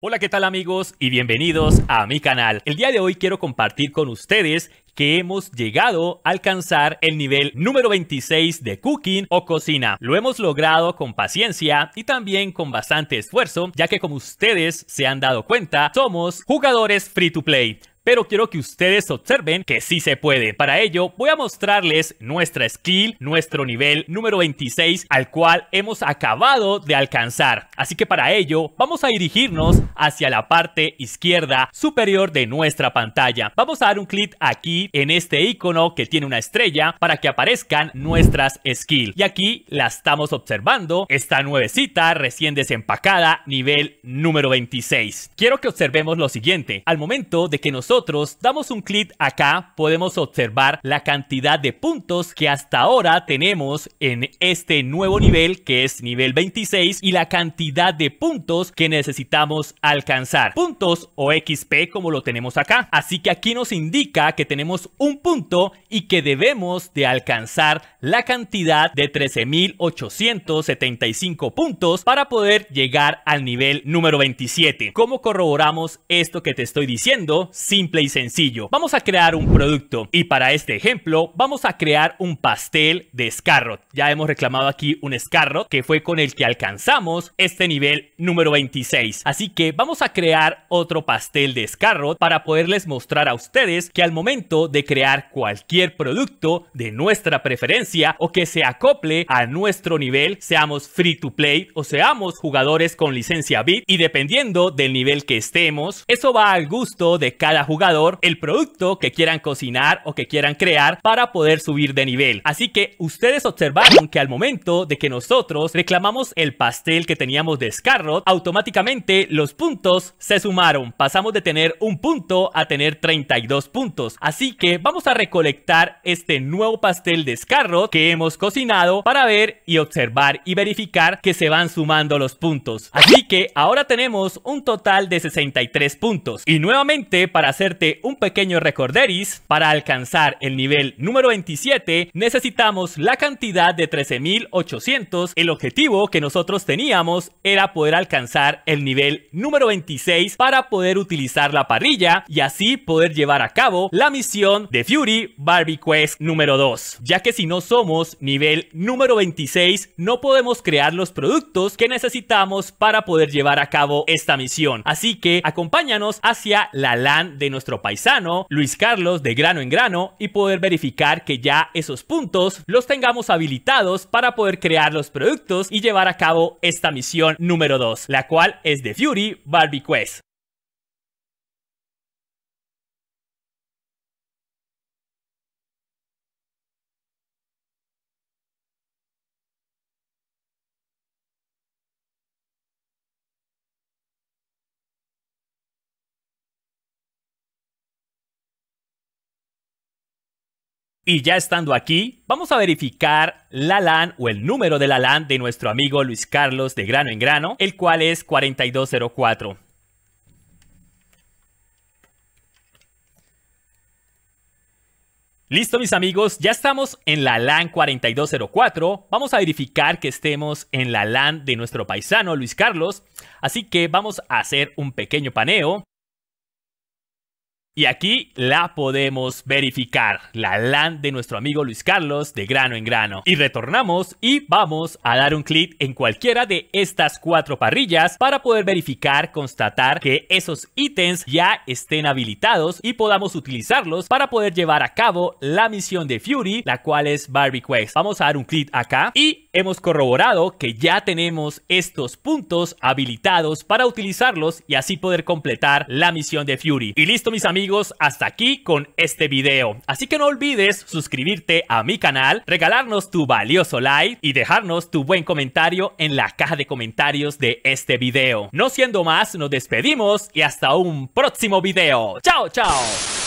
Hola, ¿qué tal amigos? Y bienvenidos a mi canal. El día de hoy quiero compartir con ustedes que hemos llegado a alcanzar el nivel número 26 de cooking o cocina. Lo hemos logrado con paciencia y también con bastante esfuerzo, ya que como ustedes se han dado cuenta, somos jugadores free to play pero quiero que ustedes observen que sí se puede. Para ello, voy a mostrarles nuestra skill, nuestro nivel número 26, al cual hemos acabado de alcanzar. Así que para ello, vamos a dirigirnos hacia la parte izquierda superior de nuestra pantalla. Vamos a dar un clic aquí en este icono que tiene una estrella para que aparezcan nuestras skills. Y aquí la estamos observando, esta nuevecita recién desempacada, nivel número 26. Quiero que observemos lo siguiente. Al momento de que nosotros damos un clic acá podemos observar la cantidad de puntos que hasta ahora tenemos en este nuevo nivel que es nivel 26 y la cantidad de puntos que necesitamos alcanzar. Puntos o XP como lo tenemos acá. Así que aquí nos indica que tenemos un punto y que debemos de alcanzar la cantidad de 13.875 puntos para poder llegar al nivel número 27. ¿Cómo corroboramos esto que te estoy diciendo? Sin y sencillo. Vamos a crear un producto y para este ejemplo vamos a crear un pastel de Scarrot. Ya hemos reclamado aquí un escarrot que fue con el que alcanzamos este nivel número 26. Así que vamos a crear otro pastel de escarrot para poderles mostrar a ustedes que al momento de crear cualquier producto de nuestra preferencia o que se acople a nuestro nivel, seamos free to play o seamos jugadores con licencia bit y dependiendo del nivel que estemos, eso va al gusto de cada jugador el producto que quieran cocinar o que quieran crear para poder subir de nivel. Así que ustedes observaron que al momento de que nosotros reclamamos el pastel que teníamos de Scarrot, automáticamente los puntos se sumaron. Pasamos de tener un punto a tener 32 puntos. Así que vamos a recolectar este nuevo pastel de Scarrot que hemos cocinado para ver y observar y verificar que se van sumando los puntos. Así que ahora tenemos un total de 63 puntos. Y nuevamente para hacerte un pequeño recorderis, para alcanzar el nivel número 27 necesitamos la cantidad de 13.800. El objetivo que nosotros teníamos era poder alcanzar el nivel número 26 para poder utilizar la parrilla y así poder llevar a cabo la misión de Fury Barbie Quest número 2. Ya que si no somos nivel número 26 no podemos crear los productos que necesitamos para poder llevar a cabo esta misión. Así que acompáñanos hacia la LAN de nuestro paisano Luis Carlos de grano en grano y poder verificar que ya esos puntos los tengamos habilitados para poder crear los productos y llevar a cabo esta misión número 2, la cual es de Fury Barbie Quest. Y ya estando aquí, vamos a verificar la LAN o el número de la LAN de nuestro amigo Luis Carlos de grano en grano, el cual es 4204. Listo mis amigos, ya estamos en la LAN 4204, vamos a verificar que estemos en la LAN de nuestro paisano Luis Carlos, así que vamos a hacer un pequeño paneo. Y aquí la podemos verificar, la LAN de nuestro amigo Luis Carlos de grano en grano. Y retornamos y vamos a dar un clic en cualquiera de estas cuatro parrillas para poder verificar, constatar que esos ítems ya estén habilitados y podamos utilizarlos para poder llevar a cabo la misión de Fury, la cual es Barbie Quest. Vamos a dar un clic acá y hemos corroborado que ya tenemos estos puntos habilitados para utilizarlos y así poder completar la misión de Fury. Y listo mis amigos hasta aquí con este video. Así que no olvides suscribirte a mi canal, regalarnos tu valioso like y dejarnos tu buen comentario en la caja de comentarios de este video. No siendo más, nos despedimos y hasta un próximo video. ¡Chao, chao!